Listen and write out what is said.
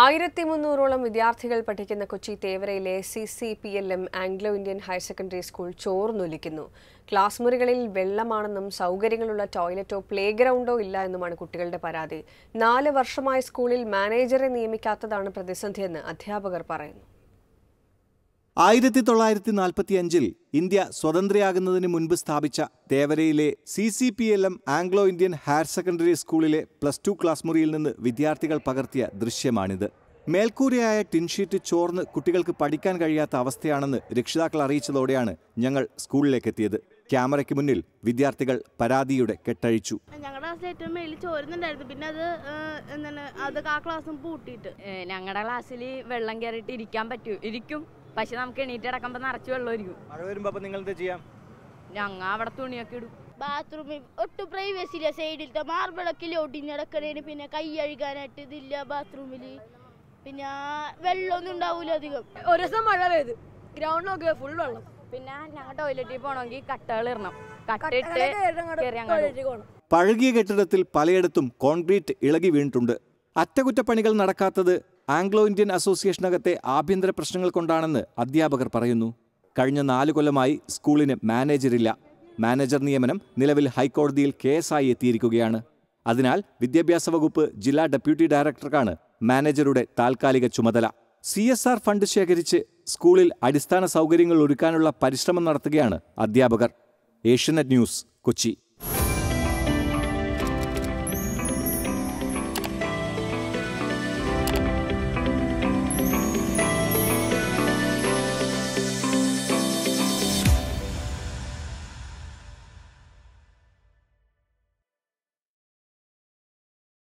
ആയിരത്തി മുന്നൂറോളം വിദ്യാർത്ഥികൾ പഠിക്കുന്ന കൊച്ചി തേവരയിലെ C C P L M Anglo Indian higher secondary school ചോർന്നൊലിക്കുന്നു ക്ലാസ് മുറികളിൽ വെള്ളമാണെന്നും സൗകര്യങ്ങളുള്ള ടോയ്ലറ്റോ പ്ലേ ഗ്രൗണ്ടോ ഇല്ല എന്നുമാണ് കുട്ടികളുടെ പരാതി നാല് വർഷമായി സ്കൂളിൽ മാനേജറെ നിയമിക്കാത്തതാണ് പ്രതിസന്ധിയെന്ന് അധ്യാപകർ പറയുന്നു ആയിരത്തി തൊള്ളായിരത്തി നാൽപ്പത്തി അഞ്ചിൽ ഇന്ത്യ സ്വതന്ത്രയാകുന്നതിന് മുൻപ് സ്ഥാപിച്ച തേവരയിലെ C C P L M Anglo Indian higher secondary സ്കൂളിലെ പ്ലസ് ടു ക്ലാസ് മുറിയിൽ നിന്ന് വിദ്യാർത്ഥികൾ പകർത്തിയ ദൃശ്യമാണിത് മേൽക്കൂരയായ ടിൻഷീറ്റ് ചോർന്ന് കുട്ടികൾക്ക് പഠിക്കാൻ കഴിയാത്ത അവസ്ഥയാണെന്ന് രക്ഷിതാക്കൾ അറിയിച്ചതോടെയാണ് ഞങ്ങൾ സ്കൂളിലേക്ക് എത്തിയത് ക്യാമറയ്ക്ക് മുന്നിൽ വിദ്യാർത്ഥികൾ പരാതിയുടെ കെട്ടഴിച്ചു ഞങ്ങളുടെ ക്ലാസ്സിൽ പിന്നെ അത് എന്താണ് അത് ആ ക്ലാസ്സും പൂട്ടിയിട്ട് ഞങ്ങളുടെ ക്ലാസ്സിൽ വെള്ളം കയറിയിട്ട് ഇരിക്കാൻ പറ്റൂ ഇരിക്കും പക്ഷെ നമുക്ക് എണീറ്റ് കിടക്കുമ്പോൾ നിറച്ച് വെള്ളമായിരിക്കും മഴ നിങ്ങൾ എന്താ ചെയ്യാം അവിടെ തുണിയൊക്കെ ഇടും ബാത്റൂമിൽ ഒട്ടും പ്രൈവസി ഇല്ല സൈഡിലത്തെ മാർബിളൊക്കെ ഒട്ടി ഒടിഞ്ഞടക്കണേന് പിന്നെ കൈ അഴുകാനായിട്ട് ഇതില്ല ബാത്റൂമിൽ പിന്നെ വെള്ളമൊന്നും ഉണ്ടാവൂല അധികം ഒരു ദിവസം മഴ പെയ്ത് ഗ്രൗണ്ടിലൊക്കെ ഫുൾ വെള്ളം പിന്നെ ഞങ്ങൾ ടോയ്ലറ്റിൽ പോകണമെങ്കിൽ കട്ടകൾ ഇടണം കട്ടിട്ട് പഴകിയ കെട്ടിടത്തിൽ പലയിടത്തും കോൺക്രീറ്റ് ഇളകി വീണിട്ടുണ്ട് അറ്റകുറ്റപ്പണികൾ നടക്കാത്തത് ആംഗ്ലോ ഇന്ത്യൻ അസോസിയേഷനകത്തെ ആഭ്യന്തര പ്രശ്നങ്ങൾ കൊണ്ടാണെന്ന് അധ്യാപകർ പറയുന്നു കഴിഞ്ഞ നാല് കൊല്ലമായി സ്കൂളിന് മാനേജറില്ല മാനേജർ നിയമനം നിലവിൽ ഹൈക്കോടതിയിൽ കേസായി എത്തിയിരിക്കുകയാണ് അതിനാൽ വിദ്യാഭ്യാസ വകുപ്പ് ജില്ലാ ഡെപ്യൂട്ടി ഡയറക്ടർക്കാണ് മാനേജറുടെ താൽക്കാലിക ചുമതല സി എസ് ആർ ഫണ്ട് ശേഖരിച്ച് സ്കൂളിൽ അടിസ്ഥാന സൗകര്യങ്ങൾ ഒരുക്കാനുള്ള പരിശ്രമം നടത്തുകയാണ് അധ്യാപകർ ഏഷ്യനെറ്റ് ന്യൂസ് കൊച്ചി